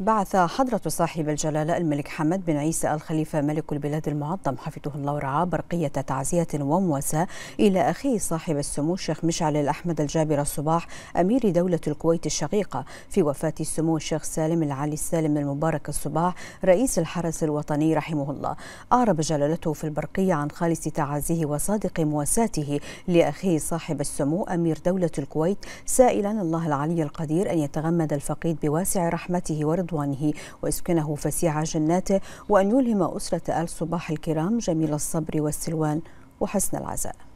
بعث حضرة صاحب الجلالة الملك حمد بن عيسى الخليفة ملك البلاد المعظم حفظه الله ورعاه برقية تعزية ومواساة إلى أخيه صاحب السمو الشيخ مشعل الأحمد الجابر الصباح أمير دولة الكويت الشقيقة في وفاة السمو الشيخ سالم العلي السالم المبارك الصباح رئيس الحرس الوطني رحمه الله أعرب جلالته في البرقية عن خالص تعازيه وصادق مواساته لأخيه صاحب السمو أمير دولة الكويت سائلا الله العلي القدير أن يتغمد الفقيد بواسع رحمته ورضا عدوانه ويسكنه فسيع جناته وأن يلهم أسرة آل صباح الكرام جميل الصبر والسلوان وحسن العزاء